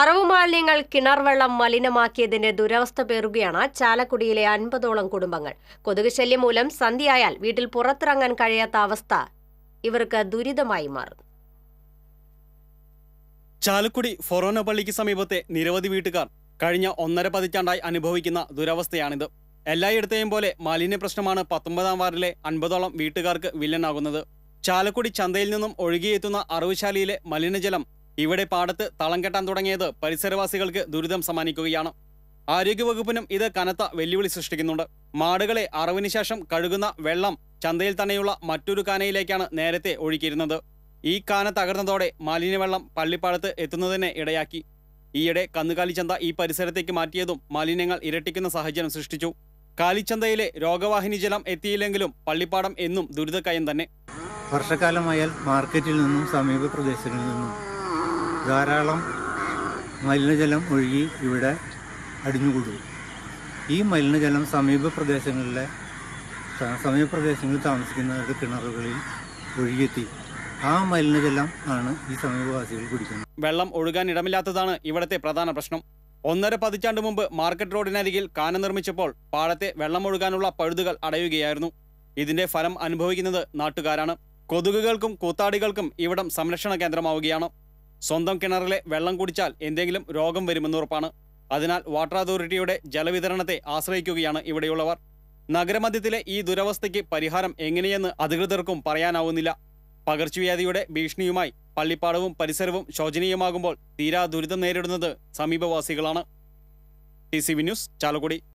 അറവുമാലിന്യങ്ങൾ കിണർവെള്ളം മലിനമാക്കിയതിന്റെ ദുരവസ്ഥ പേറുകയാണ് ചാലക്കുടിയിലെ അൻപതോളം കുടുംബങ്ങൾ കൊതുക് ശല്യം മൂലം സന്ധ്യയായാൽ വീട്ടിൽ പുറത്തിറങ്ങാൻ കഴിയാത്ത അവസ്ഥ ഇവർക്ക് ദുരിതമായി മാറുന്നു ചാലക്കുടി ഫൊറോന പള്ളിക്ക് സമീപത്തെ നിരവധി വീട്ടുകാർ കഴിഞ്ഞ ഒന്നര പതിറ്റാണ്ടായി അനുഭവിക്കുന്ന ദുരവസ്ഥയാണിത് എല്ലായിടത്തെയും പോലെ മാലിന്യ പ്രശ്നമാണ് പത്തൊമ്പതാം വാർഡിലെ അൻപതോളം വീട്ടുകാർക്ക് വില്ലനാകുന്നത് ചാലക്കുടി ചന്തയിൽ നിന്നും ഒഴുകിയെത്തുന്ന അറവുശാലയിലെ മലിനജലം ഇവിടെ പാടത്ത് തളം കെട്ടാൻ തുടങ്ങിയത് പരിസരവാസികൾക്ക് ദുരിതം സമ്മാനിക്കുകയാണ് ആരോഗ്യവകുപ്പിനും ഇത് കനത്ത വെല്ലുവിളി സൃഷ്ടിക്കുന്നുണ്ട് മാടുകളെ അറിവിന് ശേഷം കഴുകുന്ന വെള്ളം ചന്തയിൽ തന്നെയുള്ള മറ്റൊരു കാനയിലേക്കാണ് നേരത്തെ ഒഴുക്കിയിരുന്നത് ഈ കാന തകർന്നതോടെ മാലിന്യവെള്ളം പള്ളിപ്പാടത്ത് എത്തുന്നതിനെ ഇടയാക്കി ഈയിടെ കന്നുകാലി ചന്ത ഈ പരിസരത്തേക്ക് മാറ്റിയതും മാലിന്യങ്ങൾ ഇരട്ടിക്കുന്ന സാഹചര്യം സൃഷ്ടിച്ചു കാലിച്ചന്തയിലെ രോഗവാഹിനി ജലം എത്തിയില്ലെങ്കിലും പള്ളിപ്പാടം എന്നും ദുരിതക്കയം തന്നെ വർഷക്കാലമായാൽ മാർക്കറ്റിൽ നിന്നും സമീപ പ്രദേശങ്ങളിൽ നിന്നും ധാരാളം മലിനജലം ഒഴുകി ഇവിടെ അടിഞ്ഞുകൂടും ഈ മലിനജലം സമീപ പ്രദേശങ്ങളിലെ സമീപ പ്രദേശങ്ങളിൽ താമസിക്കുന്നവരുടെ കിണറുകളിൽ ഒഴുകിയെത്തി ആ മലിനജലം ആണ് ഈ സമീപവാസികൾ കുടിക്കുന്നത് വെള്ളം ഒഴുകാൻ ഇടമില്ലാത്തതാണ് ഇവിടത്തെ പ്രധാന പ്രശ്നം ഒന്നര പതിറ്റാണ്ട് മുമ്പ് മാർക്കറ്റ് റോഡിനരികിൽ കാന നിർമ്മിച്ചപ്പോൾ പാടത്തെ ഒഴുകാനുള്ള പഴുതുകൾ അടയുകയായിരുന്നു ഇതിന്റെ ഫലം അനുഭവിക്കുന്നത് നാട്ടുകാരാണ് കൊതുകുകൾക്കും കൂത്താടികൾക്കും ഇവിടം സംരക്ഷണ കേന്ദ്രമാവുകയാണ് സ്വന്തം കിണറിലെ വെള്ളം കുടിച്ചാൽ എന്തെങ്കിലും രോഗം വരുമെന്ന് ഉറപ്പാണ് അതിനാൽ വാട്ടർ അതോറിറ്റിയുടെ ജലവിതരണത്തെ ആശ്രയിക്കുകയാണ് ഇവിടെയുള്ളവർ നഗരമധ്യത്തിലെ ഈ ദുരവസ്ഥയ്ക്ക് പരിഹാരം എങ്ങനെയെന്ന് അധികൃതർക്കും പറയാനാവുന്നില്ല പകർച്ചവ്യാധിയുടെ ഭീഷണിയുമായി പള്ളിപ്പാടവും പരിസരവും ശോചനീയമാകുമ്പോൾ തീരാ ദുരിതം നേരിടുന്നത് സമീപവാസികളാണ് T C V news Chalakudy